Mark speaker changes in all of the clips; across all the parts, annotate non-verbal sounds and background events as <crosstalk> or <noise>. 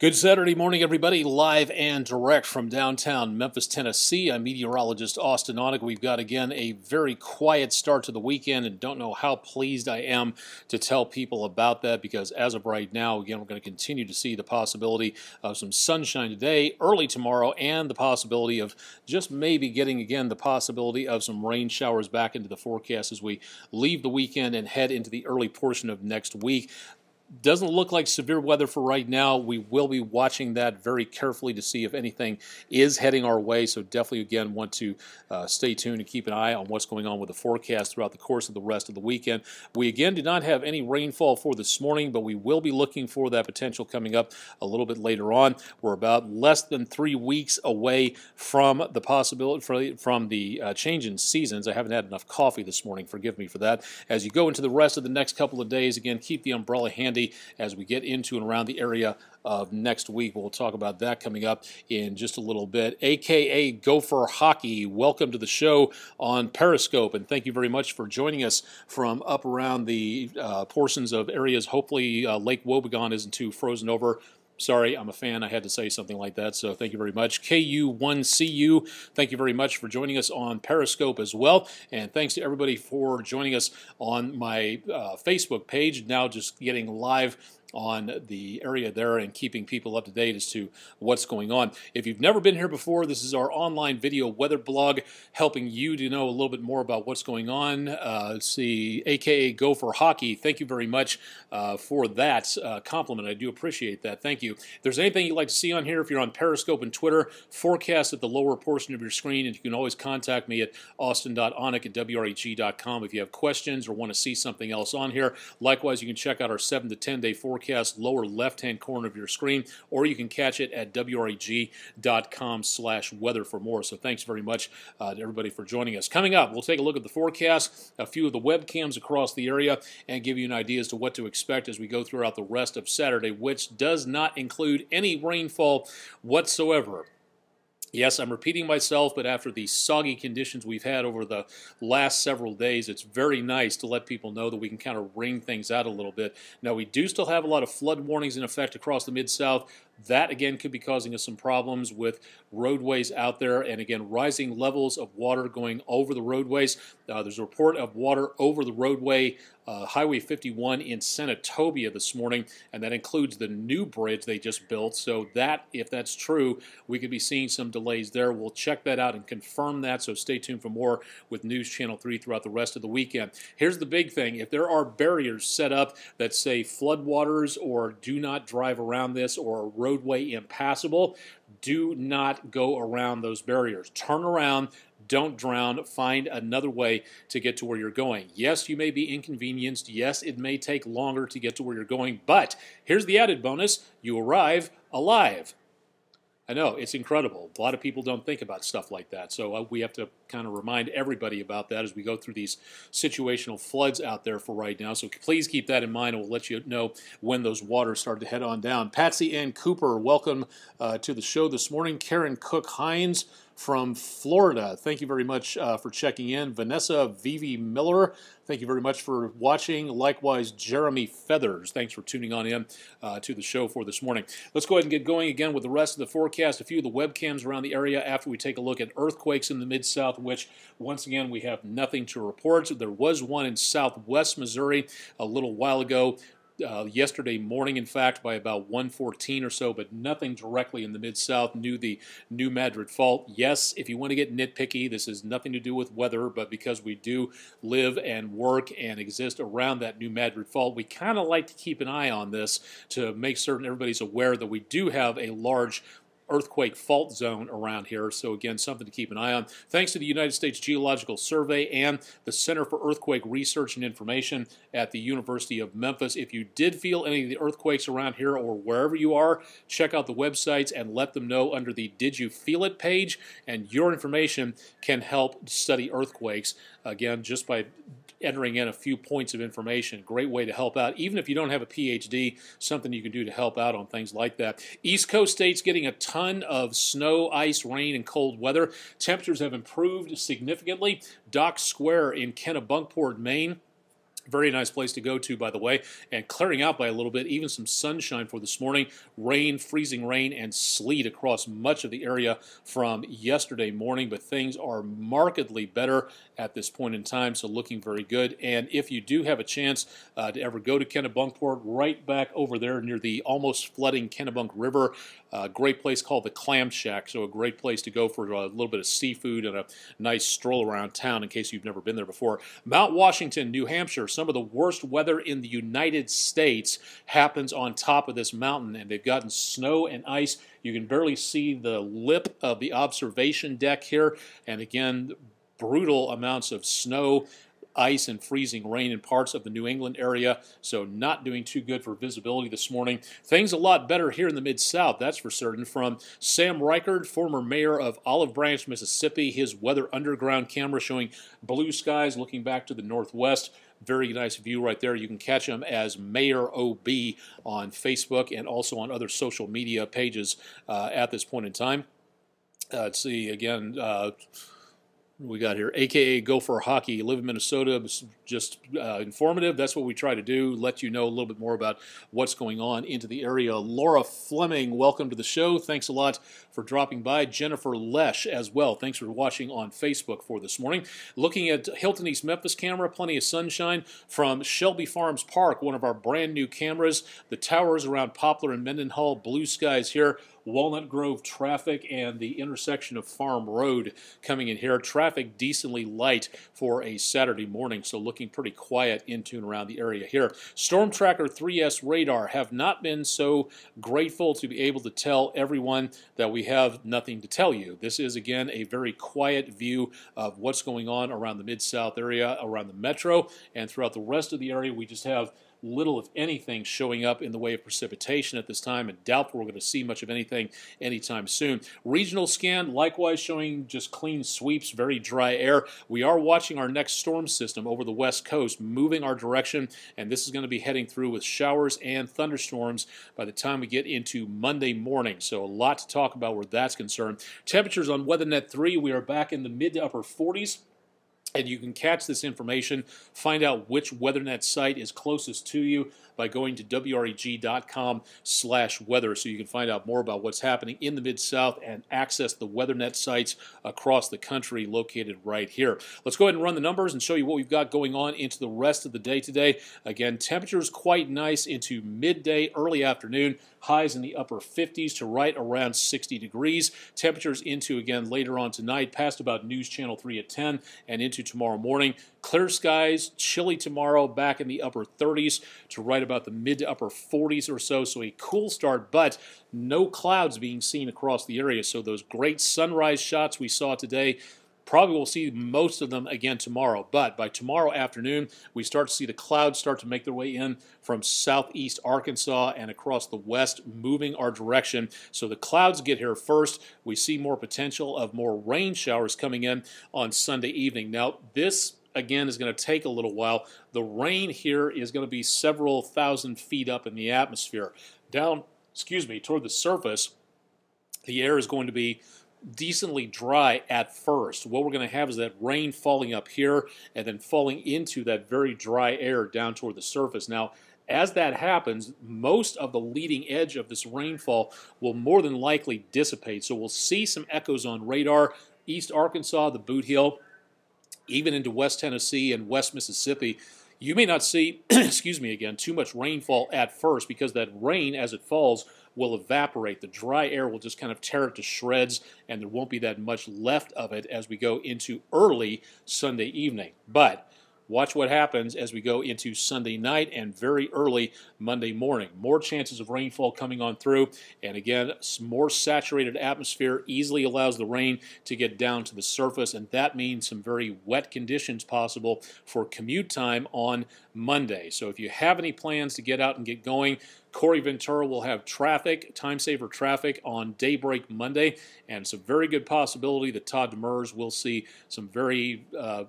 Speaker 1: Good Saturday morning, everybody. Live and direct from downtown Memphis, Tennessee. I'm meteorologist Austin Audick. We've got again a very quiet start to the weekend, and don't know how pleased I am to tell people about that because as of right now, again, we're going to continue to see the possibility of some sunshine today, early tomorrow, and the possibility of just maybe getting again the possibility of some rain showers back into the forecast as we leave the weekend and head into the early portion of next week doesn't look like severe weather for right now. We will be watching that very carefully to see if anything is heading our way. So definitely, again, want to uh, stay tuned and keep an eye on what's going on with the forecast throughout the course of the rest of the weekend. We again do not have any rainfall for this morning, but we will be looking for that potential coming up a little bit later on. We're about less than three weeks away from the possibility from the uh, change in seasons. I haven't had enough coffee this morning. Forgive me for that. As you go into the rest of the next couple of days, again, keep the umbrella handy Sandy as we get into and around the area of next week. We'll talk about that coming up in just a little bit. AKA Gopher Hockey, welcome to the show on Periscope, and thank you very much for joining us from up around the uh, portions of areas. Hopefully, uh, Lake Wobegon isn't too frozen over sorry, I'm a fan. I had to say something like that. So thank you very much. KU1CU, thank you very much for joining us on Periscope as well. And thanks to everybody for joining us on my uh, Facebook page. Now just getting live on the area there and keeping people up to date as to what's going on. If you've never been here before, this is our online video weather blog helping you to know a little bit more about what's going on. Uh, see, AKA Gopher Hockey, thank you very much uh, for that uh, compliment. I do appreciate that. Thank you. If there's anything you'd like to see on here, if you're on Periscope and Twitter, forecast at the lower portion of your screen, and you can always contact me at austin.onic at wreg.com if you have questions or want to see something else on here. Likewise, you can check out our 7 to 10 day forecast lower left-hand corner of your screen, or you can catch it at wreg.com slash weather for more. So thanks very much uh, to everybody for joining us. Coming up, we'll take a look at the forecast, a few of the webcams across the area, and give you an idea as to what to expect as we go throughout the rest of Saturday, which does not include any rainfall whatsoever. Yes, I'm repeating myself, but after the soggy conditions we've had over the last several days, it's very nice to let people know that we can kind of wring things out a little bit. Now, we do still have a lot of flood warnings in effect across the Mid South. That again could be causing us some problems with roadways out there, and again, rising levels of water going over the roadways. Uh, there's a report of water over the roadway, uh, Highway 51 in Senatobia this morning, and that includes the new bridge they just built. So, that, if that's true, we could be seeing some delays there. We'll check that out and confirm that. So, stay tuned for more with News Channel 3 throughout the rest of the weekend. Here's the big thing if there are barriers set up that say floodwaters or do not drive around this or a road roadway impassable, do not go around those barriers. Turn around, don't drown. Find another way to get to where you're going. Yes, you may be inconvenienced. Yes, it may take longer to get to where you're going. But here's the added bonus you arrive alive. I know it's incredible. A lot of people don't think about stuff like that, so uh, we have to kind of remind everybody about that as we go through these situational floods out there for right now. So please keep that in mind, and we'll let you know when those waters start to head on down. Patsy Ann Cooper, welcome uh, to the show this morning. Karen Cook Hines from Florida. Thank you very much uh, for checking in. Vanessa Vivi Miller, thank you very much for watching. Likewise, Jeremy Feathers, thanks for tuning on in uh, to the show for this morning. Let's go ahead and get going again with the rest of the forecast. A few of the webcams around the area after we take a look at earthquakes in the Mid South, which once again we have nothing to report. There was one in southwest Missouri a little while ago uh, yesterday morning, in fact, by about 114 or so, but nothing directly in the Mid South knew the New Madrid fault. Yes, if you want to get nitpicky, this has nothing to do with weather, but because we do live and work and exist around that New Madrid fault, we kind of like to keep an eye on this to make certain everybody's aware that we do have a large earthquake fault zone around here. So, again, something to keep an eye on. Thanks to the United States Geological Survey and the Center for Earthquake Research and Information at the University of Memphis. If you did feel any of the earthquakes around here or wherever you are, check out the websites and let them know under the Did You Feel It page, and your information can help study earthquakes. Again, just by entering in a few points of information. Great way to help out, even if you don't have a PhD, something you can do to help out on things like that. East Coast states getting a ton of snow, ice, rain, and cold weather. Temperatures have improved significantly. Dock Square in Kennebunkport, Maine very nice place to go to, by the way, and clearing out by a little bit, even some sunshine for this morning. Rain, freezing rain, and sleet across much of the area from yesterday morning, but things are markedly better at this point in time, so looking very good. And if you do have a chance uh, to ever go to Kennebunkport, right back over there near the almost flooding Kennebunk River, a great place called the Clam Shack, so a great place to go for a little bit of seafood and a nice stroll around town in case you've never been there before. Mount Washington, New Hampshire, some of the worst weather in the United States happens on top of this mountain, and they've gotten snow and ice. You can barely see the lip of the observation deck here, and again, brutal amounts of snow ice and freezing rain in parts of the New England area, so not doing too good for visibility this morning. Things a lot better here in the Mid South, that's for certain. From Sam Reichard, former mayor of Olive Branch, Mississippi, his Weather Underground camera showing blue skies looking back to the northwest. Very nice view right there. You can catch him as Mayor OB on Facebook and also on other social media pages uh, at this point in time. Uh, let's see again. Uh, we got here, aka Gopher Hockey. Live in Minnesota. just uh, informative. That's what we try to do. Let you know a little bit more about what's going on into the area. Laura Fleming, welcome to the show. Thanks a lot for dropping by. Jennifer Lesh as well. Thanks for watching on Facebook for this morning. Looking at Hilton East Memphis camera, plenty of sunshine from Shelby Farms Park, one of our brand new cameras. The towers around Poplar and Mendenhall, blue skies here. Walnut Grove traffic and the intersection of Farm Road coming in here. Traffic decently light for a Saturday morning, so looking pretty quiet into and around the area here. Storm Tracker 3S radar have not been so grateful to be able to tell everyone that we have nothing to tell you. This is, again, a very quiet view of what's going on around the Mid South area, around the metro, and throughout the rest of the area. We just have little, if anything, showing up in the way of precipitation at this time, and doubtful we're going to see much of anything anytime soon. Regional scan likewise showing just clean sweeps, very dry air. We are watching our next storm system over the west coast moving our direction, and this is going to be heading through with showers and thunderstorms by the time we get into Monday morning. So a lot to talk about where that's concerned. Temperatures on WeatherNet 3, we are back in the mid to upper 40s and you can catch this information, find out which WeatherNet site is closest to you by going to wreg.com slash weather so you can find out more about what's happening in the Mid-South and access the WeatherNet sites across the country located right here. Let's go ahead and run the numbers and show you what we've got going on into the rest of the day today. Again, temperatures quite nice into midday, early afternoon, highs in the upper 50s to right around 60 degrees. Temperatures into, again, later on tonight, past about News Channel 3 at 10 and into into tomorrow morning. Clear skies, chilly tomorrow, back in the upper 30s to right about the mid to upper 40s or so. So a cool start, but no clouds being seen across the area. So those great sunrise shots we saw today Probably we'll see most of them again tomorrow, but by tomorrow afternoon, we start to see the clouds start to make their way in from southeast Arkansas and across the west, moving our direction. So the clouds get here first. We see more potential of more rain showers coming in on Sunday evening. Now, this again is going to take a little while. The rain here is going to be several thousand feet up in the atmosphere. Down, excuse me, toward the surface, the air is going to be decently dry at first. What we're going to have is that rain falling up here and then falling into that very dry air down toward the surface. Now, as that happens, most of the leading edge of this rainfall will more than likely dissipate. So we'll see some echoes on radar, East Arkansas, the Boot Hill, even into West Tennessee and West Mississippi. You may not see, <clears throat> excuse me again, too much rainfall at first because that rain, as it falls, will evaporate. The dry air will just kind of tear it to shreds, and there won't be that much left of it as we go into early Sunday evening. But Watch what happens as we go into Sunday night and very early Monday morning. More chances of rainfall coming on through, and again, more saturated atmosphere easily allows the rain to get down to the surface, and that means some very wet conditions possible for commute time on Monday. So if you have any plans to get out and get going, Corey Ventura will have traffic, time saver traffic on Daybreak Monday, and it's a very good possibility that Todd Demers will see some very uh,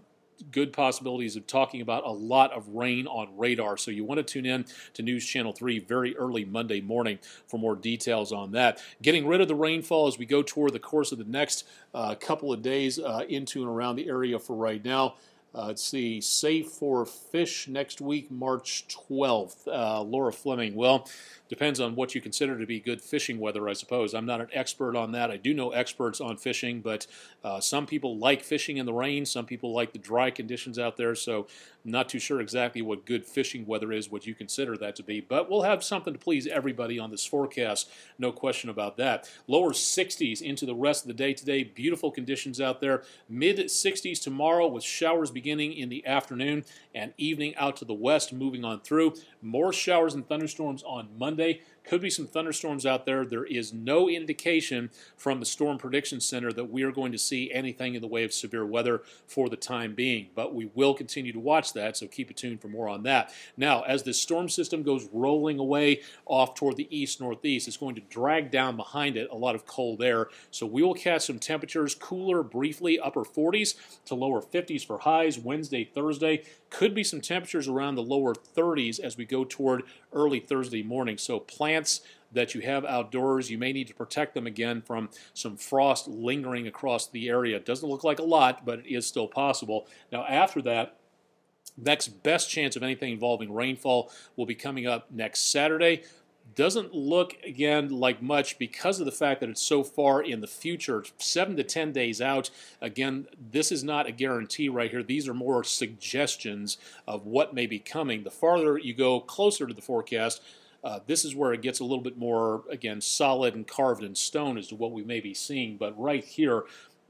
Speaker 1: good possibilities of talking about a lot of rain on radar. So you want to tune in to News Channel 3 very early Monday morning for more details on that. Getting rid of the rainfall as we go toward the course of the next uh, couple of days uh, into and around the area for right now. Uh, let's see, Safe for Fish next week, March 12th. Uh, Laura Fleming. Well, depends on what you consider to be good fishing weather, I suppose. I'm not an expert on that. I do know experts on fishing, but uh, some people like fishing in the rain. Some people like the dry conditions out there. So, I'm not too sure exactly what good fishing weather is, what you consider that to be. But we'll have something to please everybody on this forecast. No question about that. Lower 60s into the rest of the day today. Beautiful conditions out there. Mid 60s tomorrow with showers beginning in the afternoon and evening out to the west, moving on through. More showers and thunderstorms on Monday. Could be some thunderstorms out there. There is no indication from the Storm Prediction Center that we are going to see anything in the way of severe weather for the time being, but we will continue to watch that, so keep it tuned for more on that. Now, as this storm system goes rolling away off toward the east northeast, it's going to drag down behind it a lot of cold air, so we will catch some temperatures cooler briefly, upper 40s to lower 50s for highs Wednesday, Thursday. Could be some temperatures around the lower 30s as we go toward early Thursday morning. So plants that you have outdoors, you may need to protect them again from some frost lingering across the area. It doesn't look like a lot, but it is still possible. Now after that, next best chance of anything involving rainfall will be coming up next Saturday. Doesn't look, again, like much because of the fact that it's so far in the future, seven to 10 days out. Again, this is not a guarantee right here. These are more suggestions of what may be coming. The farther you go closer to the forecast, uh, this is where it gets a little bit more, again, solid and carved in stone as to what we may be seeing. But right here,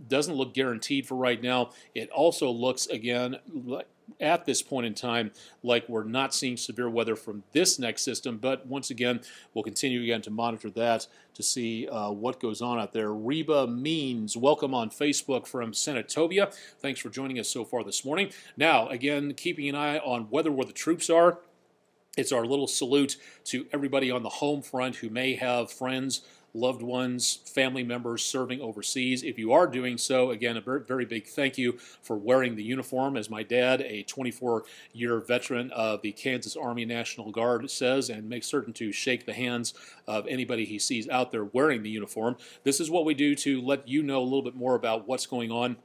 Speaker 1: doesn't look guaranteed for right now. It also looks, again, like at this point in time like we're not seeing severe weather from this next system. But once again, we'll continue again to monitor that to see uh, what goes on out there. Reba Means, welcome on Facebook from Senatobia. Thanks for joining us so far this morning. Now, again, keeping an eye on weather where the troops are. It's our little salute to everybody on the home front who may have friends loved ones, family members serving overseas. If you are doing so, again, a very, very big thank you for wearing the uniform. As my dad, a 24 year veteran of the Kansas Army National Guard, says, and make certain to shake the hands of anybody he sees out there wearing the uniform. This is what we do to let you know a little bit more about what's going on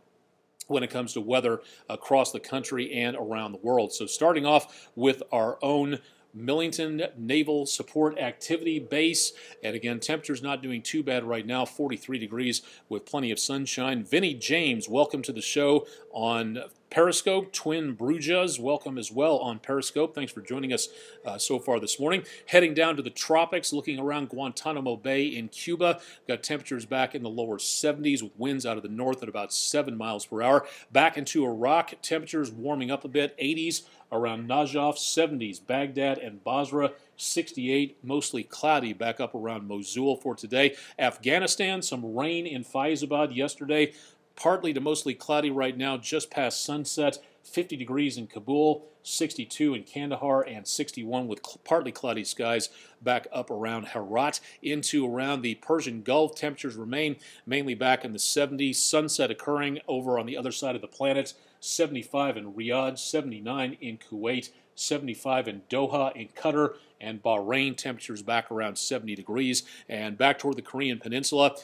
Speaker 1: when it comes to weather across the country and around the world. So, starting off with our own Millington Naval Support Activity Base. And again, temperature's not doing too bad right now, 43 degrees with plenty of sunshine. Vinnie James, welcome to the show on Periscope. Twin Brujas, welcome as well on Periscope. Thanks for joining us uh, so far this morning. Heading down to the tropics, looking around Guantanamo Bay in Cuba. Got temperatures back in the lower 70s with winds out of the north at about 7 miles per hour. Back into Iraq, temperatures warming up a bit, 80s around Najaf, 70s Baghdad and Basra. 68, mostly cloudy back up around Mosul for today. Afghanistan, some rain in Faizabad yesterday, Partly to mostly cloudy right now, just past sunset. 50 degrees in Kabul, 62 in Kandahar, and 61 with cl- partly cloudy skies back up around Herat into around the Persian Gulf. Temperatures remain mainly back in the 70s. Sunset occurring over on the other side of the planet. 75 in Riyadh, 79 in Kuwait, 75 in Doha, in Qatar, and Bahrain temperatures back around 70 degrees. And back toward the Korean Peninsula,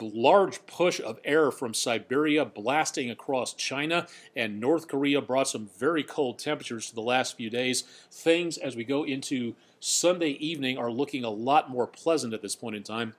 Speaker 1: large push of air from Siberia blasting across China and North Korea brought some very cold temperatures to the last few days. Things as we go into Sunday evening are looking a lot more pleasant at this point in time.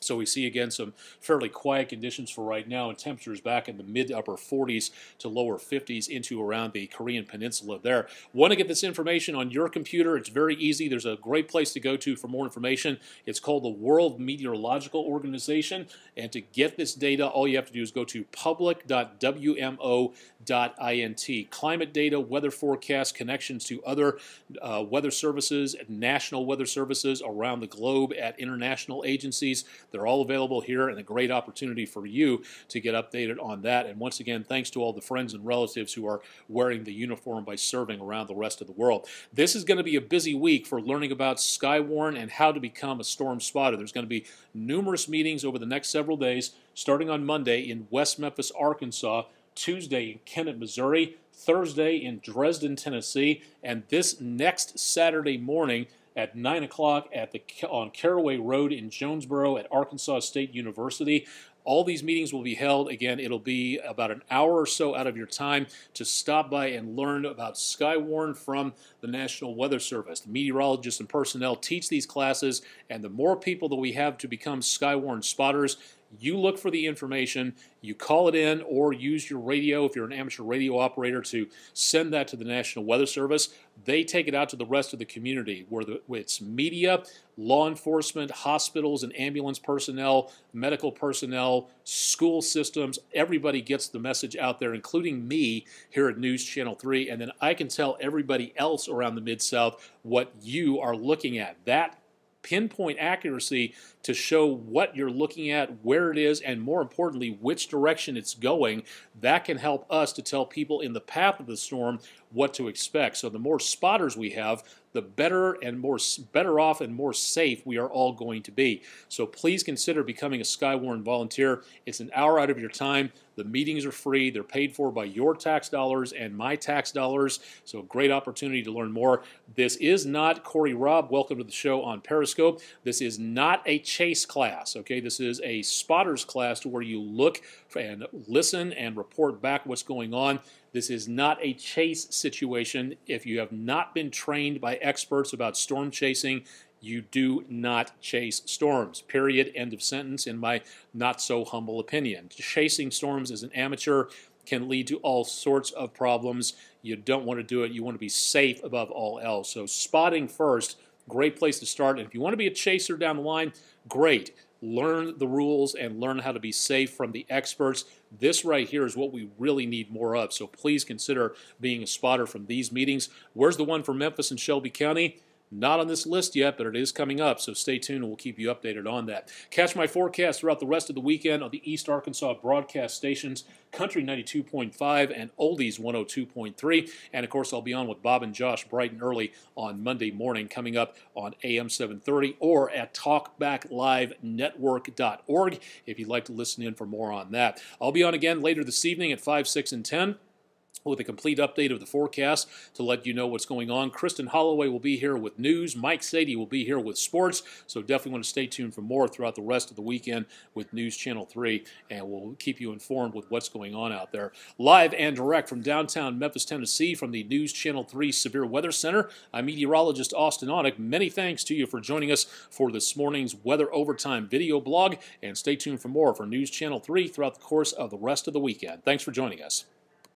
Speaker 1: So we see again some fairly quiet conditions for right now, and temperatures back in the mid upper 40s to lower 50s into around the Korean Peninsula there. Want to get this information on your computer? It's very easy. There's a great place to go to for more information. It's called the World Meteorological Organization. And to get this data, all you have to do is go to public.wmo.int. Climate data, weather forecasts, connections to other uh, weather services, national weather services around the globe at international agencies. They're all available here and a great opportunity for you to get updated on that. And once again, thanks to all the friends and relatives who are wearing the uniform by serving around the rest of the world. This is going to be a busy week for learning about Skywarn and how to become a storm spotter. There's going to be numerous meetings over the next several days, starting on Monday in West Memphis, Arkansas. Tuesday in Kennett, Missouri, Thursday in Dresden, Tennessee, and this next Saturday morning at 9 o'clock at the, on Caraway Road in Jonesboro at Arkansas State University. All these meetings will be held. Again, it'll be about an hour or so out of your time to stop by and learn about Skywarn from the National Weather Service. The meteorologists and personnel teach these classes, and the more people that we have to become Skywarn spotters, you look for the information, you call it in, or use your radio if you're an amateur radio operator to send that to the National Weather Service. They take it out to the rest of the community, where, the, where it's media, law enforcement, hospitals and ambulance personnel, medical personnel, school systems. Everybody gets the message out there, including me here at News Channel 3. And then I can tell everybody else around the Mid South what you are looking at. That pinpoint accuracy to show what you're looking at, where it is, and more importantly, which direction it's going. That can help us to tell people in the path of the storm what to expect. So the more spotters we have, the better and more better off and more safe we are all going to be. So please consider becoming a Skywarn volunteer. It's an hour out of your time. The meetings are free. They're paid for by your tax dollars and my tax dollars. So a great opportunity to learn more. This is not Corey Robb. Welcome to the show on Periscope. This is not a chase class. Okay, this is a spotters class to where you look and listen and report back what's going on. This is not a chase situation. If you have not been trained by experts about storm chasing, you do not chase storms. Period. End of sentence, in my not so humble opinion. Chasing storms as an amateur can lead to all sorts of problems. You don't want to do it. You want to be safe above all else. So, spotting first, great place to start. And if you want to be a chaser down the line, great learn the rules and learn how to be safe from the experts. This right here is what we really need more of. So please consider being a spotter from these meetings. Where's the one for Memphis and Shelby County? Not on this list yet, but it is coming up, so stay tuned. We'll keep you updated on that. Catch my forecast throughout the rest of the weekend on the East Arkansas broadcast stations, Country 92.5 and Oldies 102.3. And of course, I'll be on with Bob and Josh bright and early on Monday morning, coming up on AM 730 or at TalkbackLiveNetwork.org if you'd like to listen in for more on that. I'll be on again later this evening at 5, 6, and 10 with a complete update of the forecast to let you know what's going on. Kristen Holloway will be here with news. Mike Sadie will be here with sports. So definitely want to stay tuned for more throughout the rest of the weekend with News Channel 3, and we'll keep you informed with what's going on out there. Live and direct from downtown Memphis, Tennessee, from the News Channel 3 Severe Weather Center, I'm meteorologist Austin Onick. Many thanks to you for joining us for this morning's Weather Overtime video blog, and stay tuned for more for News Channel 3 throughout the course of the rest of the weekend. Thanks for joining us.